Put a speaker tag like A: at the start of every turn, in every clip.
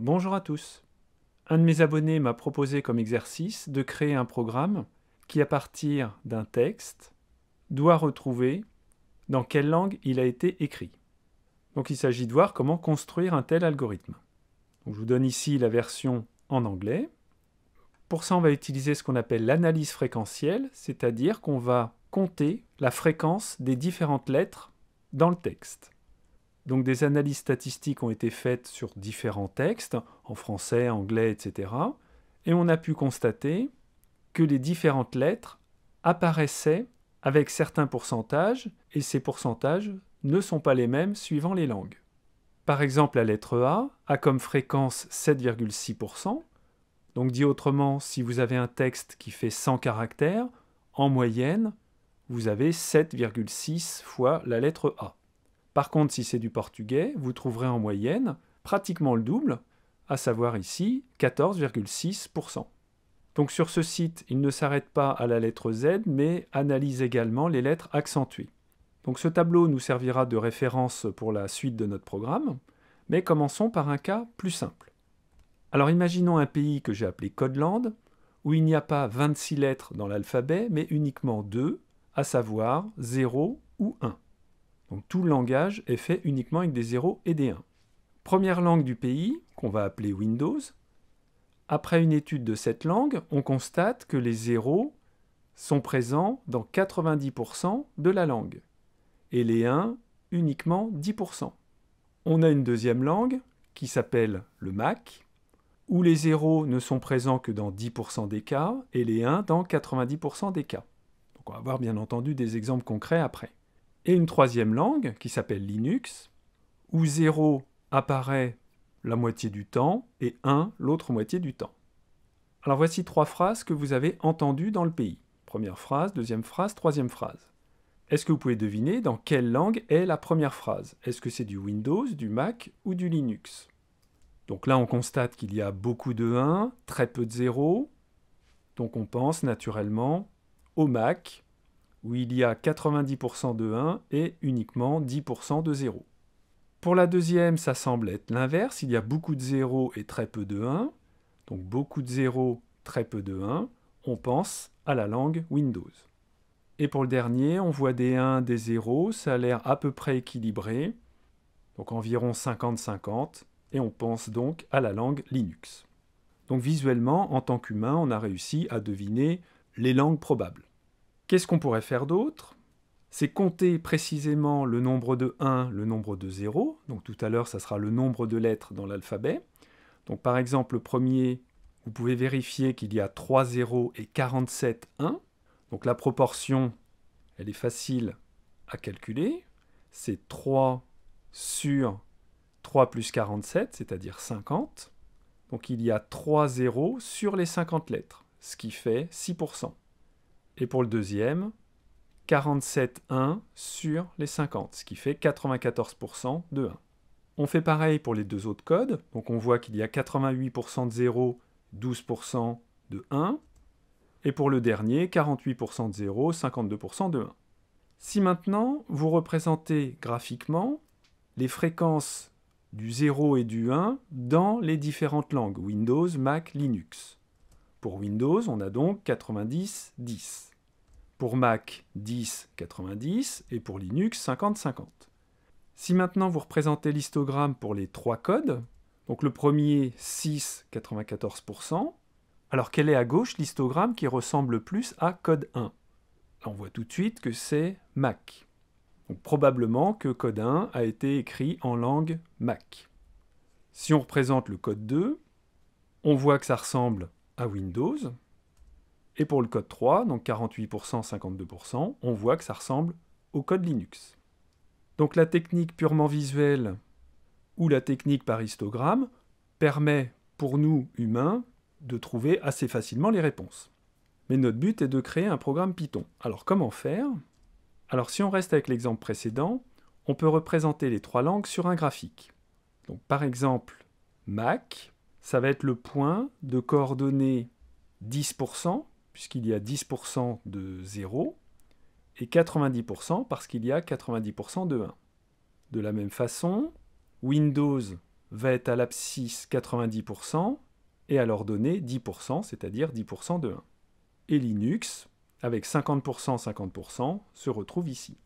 A: Bonjour à tous. Un de mes abonnés m'a proposé comme exercice de créer un programme qui, à partir d'un texte, doit retrouver dans quelle langue il a été écrit. Donc il s'agit de voir comment construire un tel algorithme. je vous donne ici la version en anglais. Pour ça, on va utiliser ce qu'on appelle l'analyse fréquentielle, c'est-à-dire qu'on va compter la fréquence des différentes lettres dans le texte. Donc des analyses statistiques ont été faites sur différents textes, en français, anglais, etc. Et on a pu constater que les différentes lettres apparaissaient avec certains pourcentages, et ces pourcentages ne sont pas les mêmes suivant les langues. Par exemple, la lettre A a comme fréquence 7,6%, donc dit autrement, si vous avez un texte qui fait 100 caractères, en moyenne, vous avez 7,6 fois la lettre A. Par contre, si c'est du portugais, vous trouverez en moyenne pratiquement le double, à savoir ici 14,6%. Donc sur ce site, il ne s'arrête pas à la lettre Z, mais analyse également les lettres accentuées. Donc ce tableau nous servira de référence pour la suite de notre programme, mais commençons par un cas plus simple. Alors imaginons un pays que j'ai appelé Codeland, où il n'y a pas 26 lettres dans l'alphabet, mais uniquement 2, à savoir 0 ou 1. Donc tout le langage est fait uniquement avec des 0 et des 1. Première langue du pays, qu'on va appeler Windows. Après une étude de cette langue, on constate que les 0 sont présents dans 90% de la langue et les 1 uniquement 10%. On a une deuxième langue qui s'appelle le Mac, où les 0 ne sont présents que dans 10% des cas et les 1 dans 90% des cas. Donc on va voir bien entendu des exemples concrets après et une troisième langue qui s'appelle Linux, où 0 apparaît la moitié du temps et 1 l'autre moitié du temps. Alors voici trois phrases que vous avez entendues dans le pays. Première phrase, deuxième phrase, troisième phrase. Est-ce que vous pouvez deviner dans quelle langue est la première phrase Est-ce que c'est du Windows, du Mac ou du Linux Donc là, on constate qu'il y a beaucoup de 1, très peu de 0. Donc on pense naturellement au Mac où il y a 90% de 1 et uniquement 10% de 0. Pour la deuxième, ça semble être l'inverse, il y a beaucoup de 0 et très peu de 1, donc beaucoup de 0, très peu de 1, on pense à la langue Windows. Et pour le dernier, on voit des 1, des 0, ça a l'air à peu près équilibré, donc environ 50-50, et on pense donc à la langue Linux. Donc visuellement, en tant qu'humain, on a réussi à deviner les langues probables. Qu'est-ce qu'on pourrait faire d'autre C'est compter précisément le nombre de 1, le nombre de 0. Donc tout à l'heure, ça sera le nombre de lettres dans l'alphabet. Donc par exemple, le premier, vous pouvez vérifier qu'il y a 3 0 et 47 1. Donc la proportion, elle est facile à calculer. C'est 3 sur 3 plus 47, c'est-à-dire 50. Donc il y a 3 0 sur les 50 lettres, ce qui fait 6%. Et pour le deuxième, 47,1 sur les 50, ce qui fait 94% de 1. On fait pareil pour les deux autres codes, donc on voit qu'il y a 88% de 0, 12% de 1, et pour le dernier, 48% de 0, 52% de 1. Si maintenant vous représentez graphiquement les fréquences du 0 et du 1 dans les différentes langues, Windows, Mac, Linux. Pour Windows, on a donc 90, 10. Pour Mac, 10.90 et pour Linux, 50 Si maintenant vous représentez l'histogramme pour les trois codes, donc le premier 6, 94%, alors quel est à gauche l'histogramme qui ressemble le plus à code 1 On voit tout de suite que c'est Mac. Donc probablement que code 1 a été écrit en langue Mac. Si on représente le code 2, on voit que ça ressemble à Windows, et pour le code 3, donc 48%, 52%, on voit que ça ressemble au code Linux. Donc la technique purement visuelle ou la technique par histogramme permet pour nous, humains, de trouver assez facilement les réponses. Mais notre but est de créer un programme Python. Alors comment faire Alors si on reste avec l'exemple précédent, on peut représenter les trois langues sur un graphique. Donc par exemple, Mac, ça va être le point de coordonnées 10%, puisqu'il y a 10% de 0, et 90% parce qu'il y a 90% de 1. De la même façon, Windows va être à l'abscisse 90% et à l'ordonnée 10%, c'est-à-dire 10% de 1. Et Linux, avec 50%, 50%, se retrouve ici.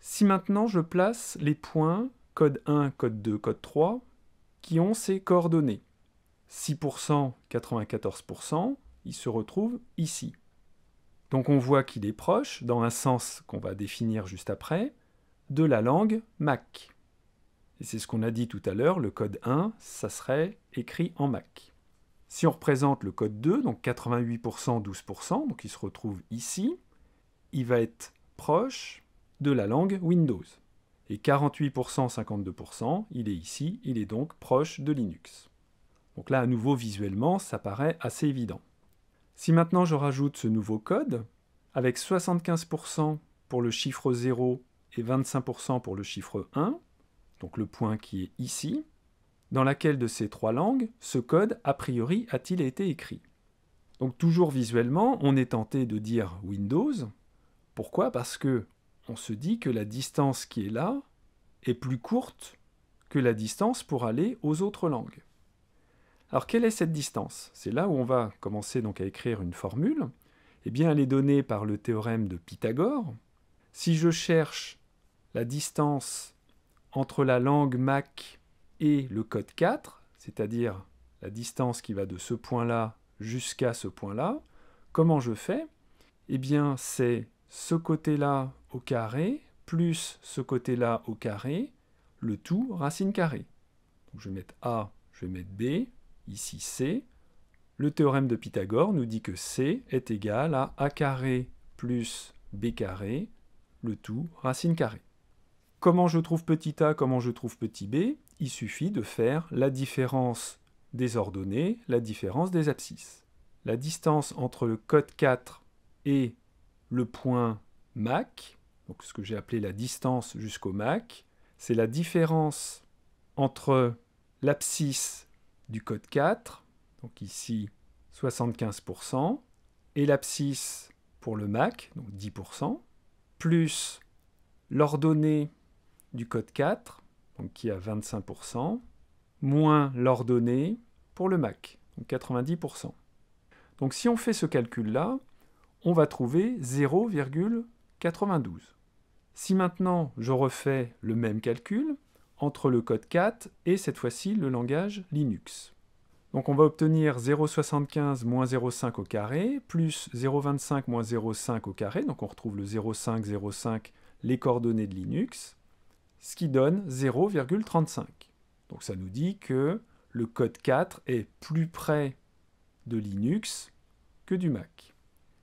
A: Si maintenant je place les points code 1, code 2, code 3, qui ont ces coordonnées, 6%, 94%, il se retrouve ici. Donc on voit qu'il est proche, dans un sens qu'on va définir juste après, de la langue Mac. Et c'est ce qu'on a dit tout à l'heure, le code 1, ça serait écrit en Mac. Si on représente le code 2, donc 88%, 12%, donc il se retrouve ici, il va être proche de la langue Windows. Et 48%, 52%, il est ici, il est donc proche de Linux. Donc là, à nouveau, visuellement, ça paraît assez évident. Si maintenant je rajoute ce nouveau code, avec 75% pour le chiffre 0 et 25% pour le chiffre 1, donc le point qui est ici, dans laquelle de ces trois langues ce code a priori a-t-il été écrit Donc toujours visuellement, on est tenté de dire Windows. Pourquoi Parce que on se dit que la distance qui est là est plus courte que la distance pour aller aux autres langues. Alors quelle est cette distance C'est là où on va commencer donc à écrire une formule. Eh bien, elle est donnée par le théorème de Pythagore. Si je cherche la distance entre la langue Mac et le code 4, c'est-à-dire la distance qui va de ce point-là jusqu'à ce point-là, comment je fais Eh bien, c'est ce côté-là au carré plus ce côté-là au carré, le tout racine carrée. je vais mettre A, je vais mettre B, ici C, le théorème de Pythagore nous dit que C est égal à A carré plus B carré, le tout racine carrée. Comment je trouve petit a, comment je trouve petit b Il suffit de faire la différence des ordonnées, la différence des abscisses. La distance entre le code 4 et le point MAC, donc ce que j'ai appelé la distance jusqu'au MAC, c'est la différence entre l'abscisse du code 4, donc ici 75%, et l'abscisse pour le MAC, donc 10%, plus l'ordonnée du code 4, donc qui a 25%, moins l'ordonnée pour le MAC, donc 90%. Donc si on fait ce calcul-là, on va trouver 0,92. Si maintenant je refais le même calcul, entre le code 4 et cette fois-ci le langage Linux. Donc on va obtenir 0,75 0,5 au carré, plus 0,25 0,5 au carré, donc on retrouve le 0,5, 0,5, les coordonnées de Linux, ce qui donne 0,35. Donc ça nous dit que le code 4 est plus près de Linux que du Mac.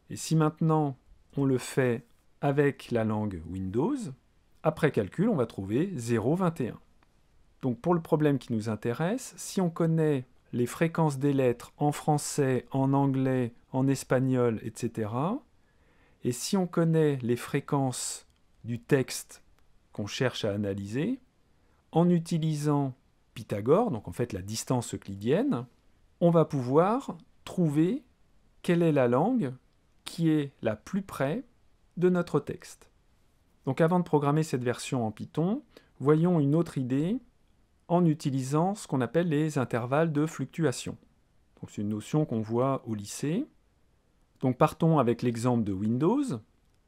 A: Et si maintenant on le fait avec la langue Windows, après calcul on va trouver 0,21. Donc pour le problème qui nous intéresse, si on connaît les fréquences des lettres en français, en anglais, en espagnol, etc., et si on connaît les fréquences du texte qu'on cherche à analyser, en utilisant Pythagore, donc en fait la distance euclidienne, on va pouvoir trouver quelle est la langue qui est la plus près de notre texte. Donc avant de programmer cette version en Python, voyons une autre idée en utilisant ce qu'on appelle les intervalles de fluctuation. C'est une notion qu'on voit au lycée. Donc partons avec l'exemple de Windows,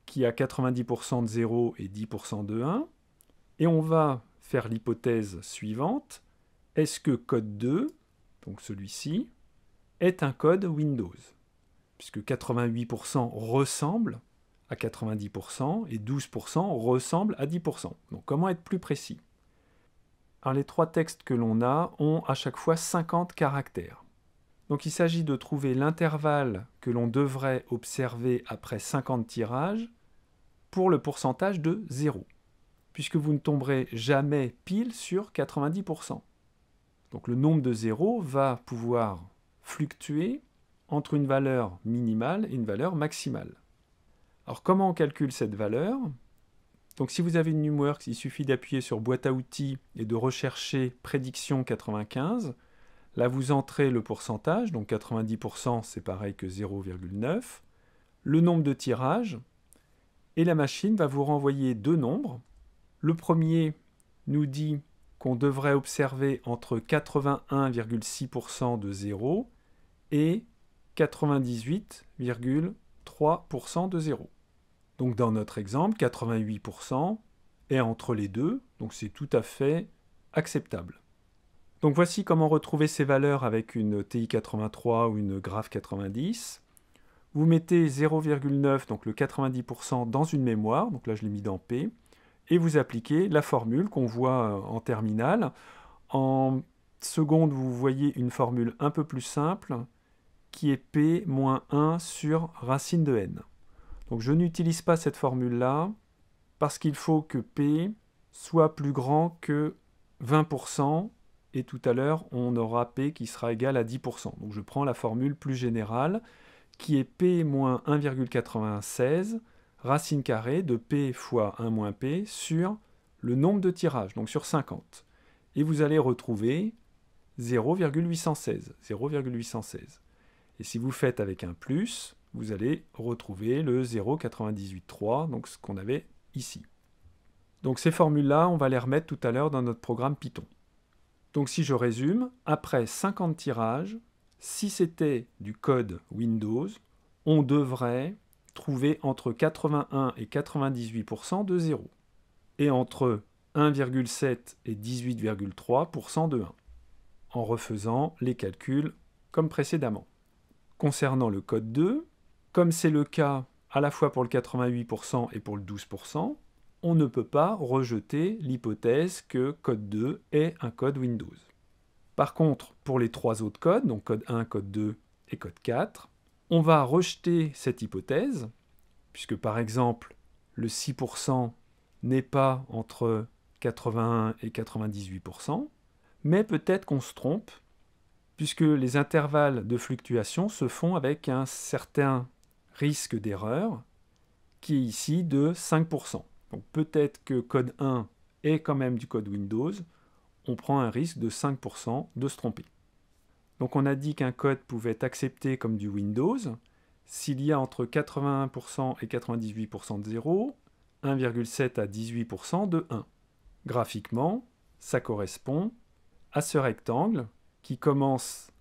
A: qui a 90% de 0 et 10% de 1, et on va faire l'hypothèse suivante. Est-ce que code 2, donc celui-ci, est un code Windows Puisque 88% ressemble à 90% et 12% ressemble à 10%. Donc comment être plus précis alors hein, les trois textes que l'on a ont à chaque fois 50 caractères. Donc il s'agit de trouver l'intervalle que l'on devrait observer après 50 tirages pour le pourcentage de 0, puisque vous ne tomberez jamais pile sur 90%. Donc le nombre de 0 va pouvoir fluctuer entre une valeur minimale et une valeur maximale. Alors comment on calcule cette valeur donc si vous avez une NumWorks, il suffit d'appuyer sur boîte à outils et de rechercher prédiction 95. Là, vous entrez le pourcentage, donc 90% c'est pareil que 0,9, le nombre de tirages, et la machine va vous renvoyer deux nombres. Le premier nous dit qu'on devrait observer entre 81,6% de 0 et 98,3% de 0. Donc dans notre exemple, 88% est entre les deux, donc c'est tout à fait acceptable. Donc voici comment retrouver ces valeurs avec une TI83 ou une graph 90. Vous mettez 0,9, donc le 90% dans une mémoire, donc là je l'ai mis dans P, et vous appliquez la formule qu'on voit euh, en terminale. En seconde, vous voyez une formule un peu plus simple, qui est P 1 sur racine de n. Donc je n'utilise pas cette formule-là parce qu'il faut que P soit plus grand que 20% et tout à l'heure on aura P qui sera égal à 10%. Donc je prends la formule plus générale qui est P moins 1,96 racine carrée de P fois 1 moins P sur le nombre de tirages, donc sur 50. Et vous allez retrouver 0,816. 0,816. Et si vous faites avec un plus, vous allez retrouver le 0,98,3, donc ce qu'on avait ici. Donc ces formules-là, on va les remettre tout à l'heure dans notre programme Python. Donc si je résume, après 50 tirages, si c'était du code Windows, on devrait trouver entre 81 et 98% de 0, et entre 1,7 et 18,3% de 1, en refaisant les calculs comme précédemment. Concernant le code 2, comme c'est le cas à la fois pour le 88% et pour le 12%, on ne peut pas rejeter l'hypothèse que code 2 est un code Windows. Par contre, pour les trois autres codes, donc code 1, code 2 et code 4, on va rejeter cette hypothèse, puisque par exemple, le 6% n'est pas entre 81 et 98%, mais peut-être qu'on se trompe, puisque les intervalles de fluctuation se font avec un certain risque d'erreur, qui est ici de 5%. Donc peut-être que code 1 est quand même du code Windows, on prend un risque de 5% de se tromper. Donc on a dit qu'un code pouvait être accepté comme du Windows s'il y a entre 81% et 98% de 0, 1,7 à 18% de 1. Graphiquement, ça correspond à ce rectangle qui commence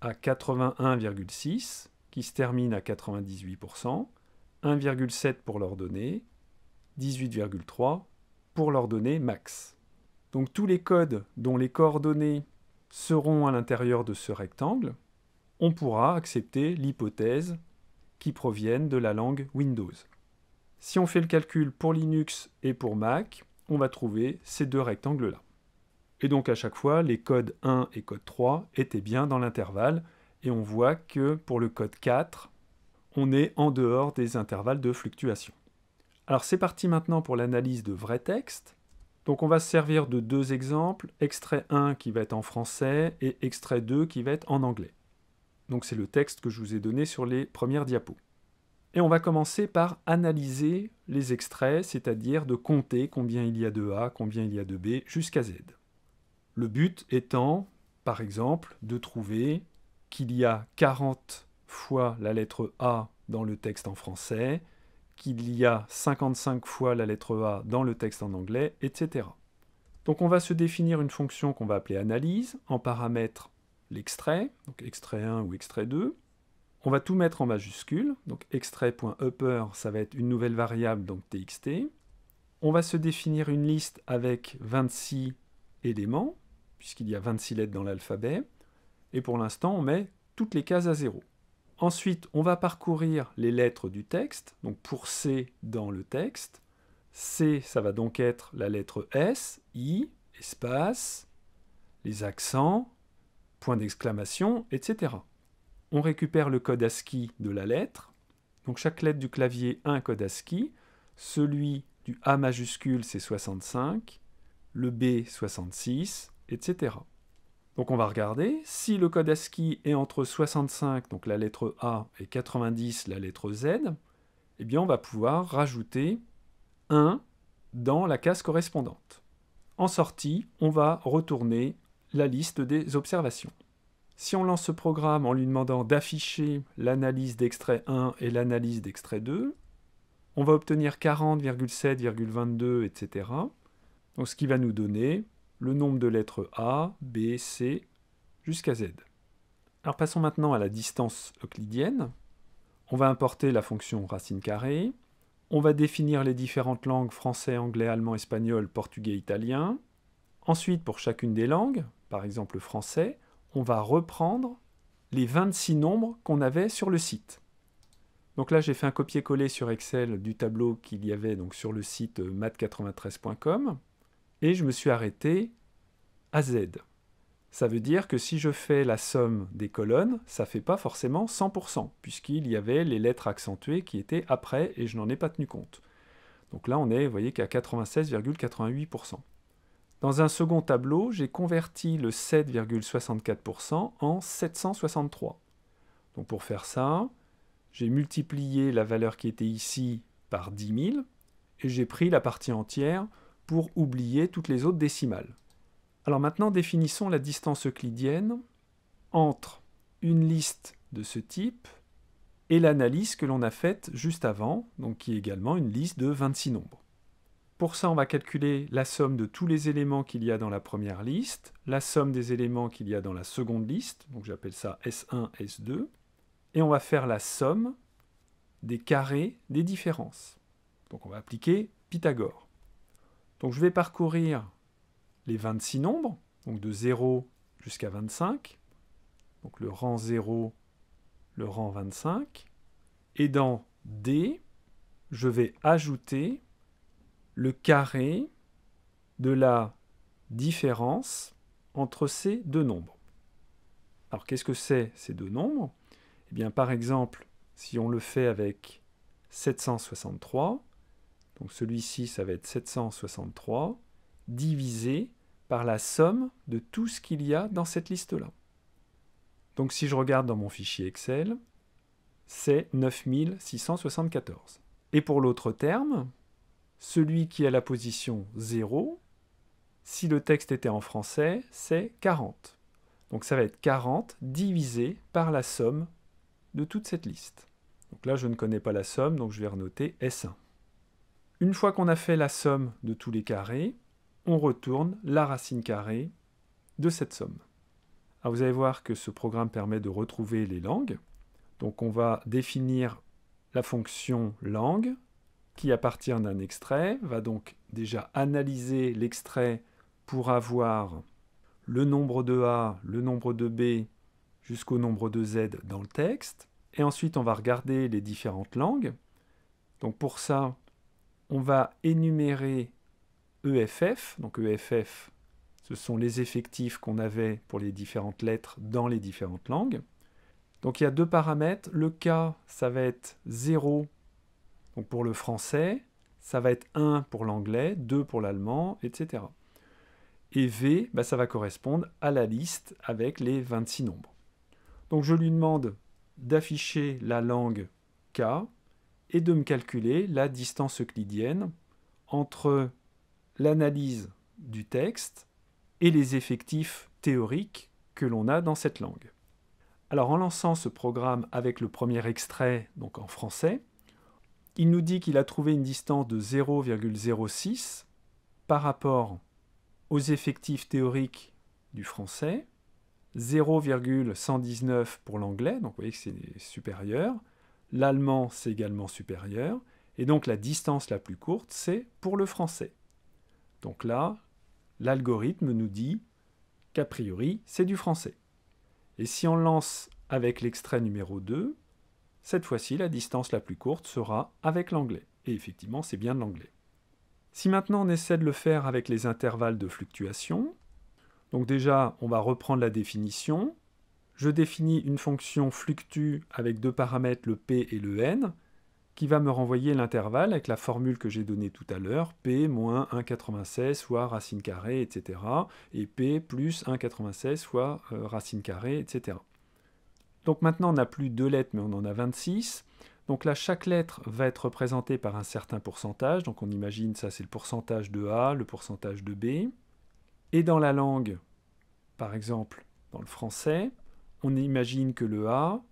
A: à 81,6 qui se termine à 98%, 1,7 pour l'ordonnée, 18,3 pour l'ordonnée max. Donc tous les codes dont les coordonnées seront à l'intérieur de ce rectangle, on pourra accepter l'hypothèse qui proviennent de la langue Windows. Si on fait le calcul pour Linux et pour Mac, on va trouver ces deux rectangles-là. Et donc à chaque fois, les codes 1 et code 3 étaient bien dans l'intervalle et on voit que pour le code 4, on est en dehors des intervalles de fluctuation. Alors c'est parti maintenant pour l'analyse de vrais textes. Donc on va se servir de deux exemples, extrait 1 qui va être en français et extrait 2 qui va être en anglais. Donc c'est le texte que je vous ai donné sur les premières diapos. Et on va commencer par analyser les extraits, c'est-à-dire de compter combien il y a de A, combien il y a de B, jusqu'à Z. Le but étant, par exemple, de trouver qu'il y a 40 fois la lettre A dans le texte en français, qu'il y a 55 fois la lettre A dans le texte en anglais, etc. Donc on va se définir une fonction qu'on va appeler analyse, en paramètre l'extrait, donc extrait 1 ou extrait 2. On va tout mettre en majuscule, donc extrait.upper, ça va être une nouvelle variable, donc txt. On va se définir une liste avec 26 éléments, puisqu'il y a 26 lettres dans l'alphabet et pour l'instant on met toutes les cases à zéro. Ensuite, on va parcourir les lettres du texte, donc pour C dans le texte. C, ça va donc être la lettre S, I, espace, les accents, point d'exclamation, etc. On récupère le code ASCII de la lettre. Donc chaque lettre du clavier a un code ASCII. Celui du A majuscule, c'est 65, le B, 66, etc. Donc on va regarder si le code ASCII est entre 65, donc la lettre A, et 90, la lettre Z, eh bien on va pouvoir rajouter 1 dans la case correspondante. En sortie, on va retourner la liste des observations. Si on lance ce programme en lui demandant d'afficher l'analyse d'extrait 1 et l'analyse d'extrait 2, on va obtenir 40,7,22, etc. Donc ce qui va nous donner le nombre de lettres A, B, C, jusqu'à Z. Alors passons maintenant à la distance euclidienne. On va importer la fonction racine carrée. On va définir les différentes langues français, anglais, allemand, espagnol, portugais, italien. Ensuite, pour chacune des langues, par exemple le français, on va reprendre les 26 nombres qu'on avait sur le site. Donc là, j'ai fait un copier-coller sur Excel du tableau qu'il y avait donc sur le site mat93.com et je me suis arrêté à Z. Ça veut dire que si je fais la somme des colonnes, ça ne fait pas forcément 100%, puisqu'il y avait les lettres accentuées qui étaient après et je n'en ai pas tenu compte. Donc là, on est, vous voyez, qu'à 96,88%. Dans un second tableau, j'ai converti le 7,64% en 763. Donc pour faire ça, j'ai multiplié la valeur qui était ici par 10 000 et j'ai pris la partie entière pour oublier toutes les autres décimales. Alors maintenant, définissons la distance euclidienne entre une liste de ce type et l'analyse que l'on a faite juste avant, donc qui est également une liste de 26 nombres. Pour ça, on va calculer la somme de tous les éléments qu'il y a dans la première liste, la somme des éléments qu'il y a dans la seconde liste, donc j'appelle ça S1, S2, et on va faire la somme des carrés des différences. Donc on va appliquer Pythagore. Donc je vais parcourir les 26 nombres, donc de 0 jusqu'à 25, donc le rang 0, le rang 25, et dans D, je vais ajouter le carré de la différence entre ces deux nombres. Alors qu'est-ce que c'est ces deux nombres Eh bien par exemple, si on le fait avec 763, donc celui-ci, ça va être 763 divisé par la somme de tout ce qu'il y a dans cette liste-là. Donc si je regarde dans mon fichier Excel, c'est 9674. Et pour l'autre terme, celui qui a la position 0, si le texte était en français, c'est 40. Donc ça va être 40 divisé par la somme de toute cette liste. Donc là, je ne connais pas la somme, donc je vais renoter S1. Une fois qu'on a fait la somme de tous les carrés, on retourne la racine carrée de cette somme. vous allez voir que ce programme permet de retrouver les langues. Donc on va définir la fonction langue qui à partir d'un extrait va donc déjà analyser l'extrait pour avoir le nombre de A, le nombre de B jusqu'au nombre de Z dans le texte. Et ensuite on va regarder les différentes langues. Donc pour ça, on va énumérer EFF. Donc EFF, ce sont les effectifs qu'on avait pour les différentes lettres dans les différentes langues. Donc il y a deux paramètres. Le K, ça va être 0 pour le français, ça va être 1 pour l'anglais, 2 pour l'allemand, etc. Et V, bah, ça va correspondre à la liste avec les 26 nombres. Donc je lui demande d'afficher la langue K et de me calculer la distance euclidienne entre l'analyse du texte et les effectifs théoriques que l'on a dans cette langue. Alors en lançant ce programme avec le premier extrait, donc en français, il nous dit qu'il a trouvé une distance de 0,06 par rapport aux effectifs théoriques du français, 0,119 pour l'anglais, donc vous voyez que c'est supérieur, L'allemand, c'est également supérieur. Et donc la distance la plus courte, c'est pour le français. Donc là, l'algorithme nous dit qu'a priori, c'est du français. Et si on lance avec l'extrait numéro 2, cette fois-ci, la distance la plus courte sera avec l'anglais. Et effectivement, c'est bien de l'anglais. Si maintenant on essaie de le faire avec les intervalles de fluctuation, donc déjà, on va reprendre la définition je définis une fonction fluctue avec deux paramètres, le p et le n, qui va me renvoyer l'intervalle avec la formule que j'ai donnée tout à l'heure, p moins 1,96 fois racine carrée, etc. et p plus 1,96 fois euh, racine carrée, etc. Donc maintenant, on n'a plus deux lettres, mais on en a 26. Donc là, chaque lettre va être représentée par un certain pourcentage. Donc on imagine ça, c'est le pourcentage de A, le pourcentage de B. Et dans la langue, par exemple, dans le français, on imagine que le A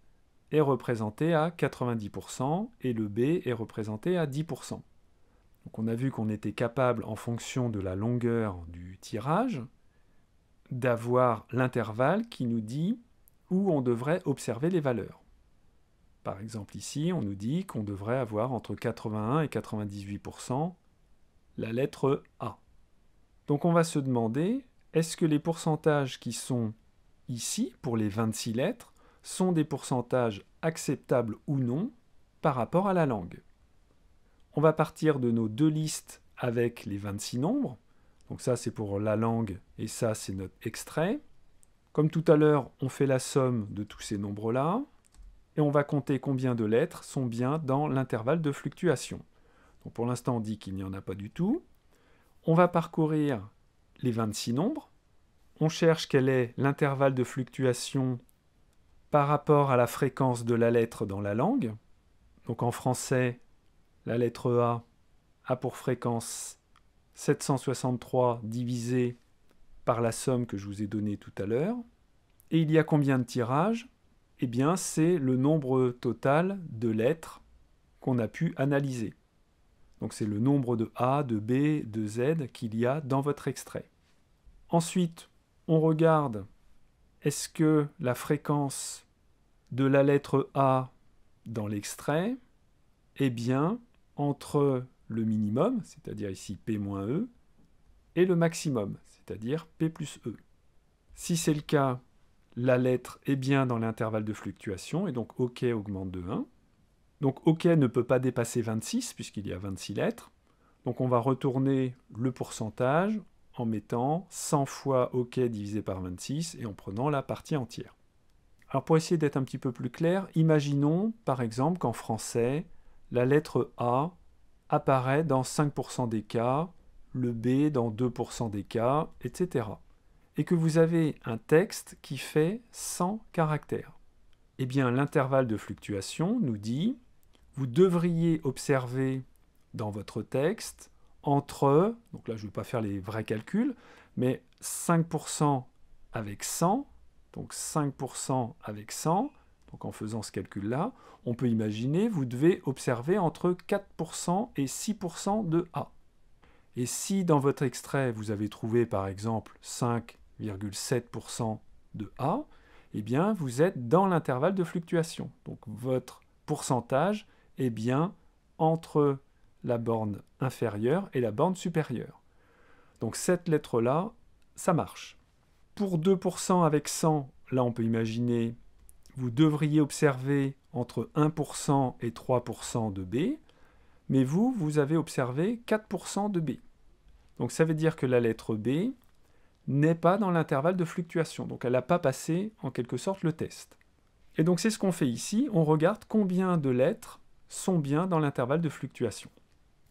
A: est représenté à 90% et le B est représenté à 10%. Donc on a vu qu'on était capable, en fonction de la longueur du tirage, d'avoir l'intervalle qui nous dit où on devrait observer les valeurs. Par exemple ici, on nous dit qu'on devrait avoir entre 81 et 98% la lettre A. Donc on va se demander, est-ce que les pourcentages qui sont ici, pour les 26 lettres, sont des pourcentages acceptables ou non par rapport à la langue. On va partir de nos deux listes avec les 26 nombres. Donc ça, c'est pour la langue et ça, c'est notre extrait. Comme tout à l'heure, on fait la somme de tous ces nombres-là et on va compter combien de lettres sont bien dans l'intervalle de fluctuation. Donc pour l'instant, on dit qu'il n'y en a pas du tout. On va parcourir les 26 nombres on cherche quel est l'intervalle de fluctuation par rapport à la fréquence de la lettre dans la langue. Donc en français, la lettre A a pour fréquence 763 divisé par la somme que je vous ai donnée tout à l'heure. Et il y a combien de tirages Eh bien, c'est le nombre total de lettres qu'on a pu analyser. Donc c'est le nombre de A, de B, de Z qu'il y a dans votre extrait. Ensuite, on regarde est-ce que la fréquence de la lettre A dans l'extrait est bien entre le minimum, c'est-à-dire ici P-E, et le maximum, c'est-à-dire P plus E. Si c'est le cas, la lettre est bien dans l'intervalle de fluctuation, et donc OK augmente de 1. Donc OK ne peut pas dépasser 26, puisqu'il y a 26 lettres. Donc on va retourner le pourcentage en mettant 100 fois OK divisé par 26 et en prenant la partie entière. Alors pour essayer d'être un petit peu plus clair, imaginons par exemple qu'en français, la lettre A apparaît dans 5% des cas, le B dans 2% des cas, etc. Et que vous avez un texte qui fait 100 caractères. Eh bien l'intervalle de fluctuation nous dit, vous devriez observer dans votre texte entre, donc là je ne vais pas faire les vrais calculs, mais 5% avec 100, donc 5% avec 100, donc en faisant ce calcul-là, on peut imaginer, vous devez observer entre 4% et 6% de A. Et si dans votre extrait, vous avez trouvé par exemple 5,7% de A, eh bien vous êtes dans l'intervalle de fluctuation. Donc votre pourcentage est bien entre la borne inférieure et la borne supérieure. Donc cette lettre-là, ça marche. Pour 2% avec 100, là on peut imaginer, vous devriez observer entre 1% et 3% de B, mais vous, vous avez observé 4% de B. Donc ça veut dire que la lettre B n'est pas dans l'intervalle de fluctuation, donc elle n'a pas passé en quelque sorte le test. Et donc c'est ce qu'on fait ici, on regarde combien de lettres sont bien dans l'intervalle de fluctuation.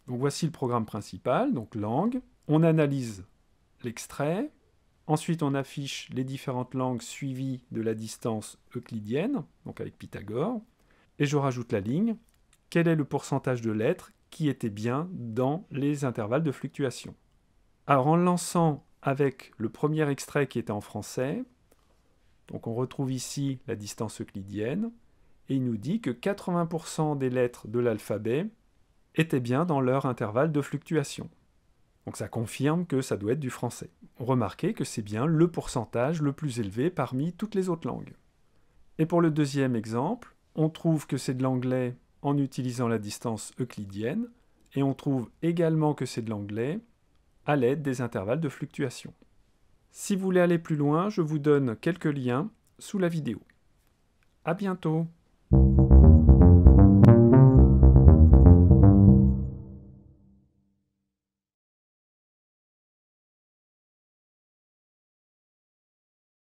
A: Donc voici le programme principal, donc langue. On analyse l'extrait. Ensuite, on affiche les différentes langues suivies de la distance euclidienne, donc avec Pythagore. Et je rajoute la ligne. Quel est le pourcentage de lettres qui étaient bien dans les intervalles de fluctuation Alors en lançant avec le premier extrait qui était en français, donc on retrouve ici la distance euclidienne, et il nous dit que 80% des lettres de l'alphabet étaient bien dans leur intervalle de fluctuation. Donc ça confirme que ça doit être du français. Remarquez que c'est bien le pourcentage le plus élevé parmi toutes les autres langues. Et pour le deuxième exemple, on trouve que c'est de l'anglais en utilisant la distance euclidienne, et on trouve également que c'est de l'anglais à l'aide des intervalles de fluctuation. Si vous voulez aller plus loin, je vous donne quelques liens sous la vidéo. À bientôt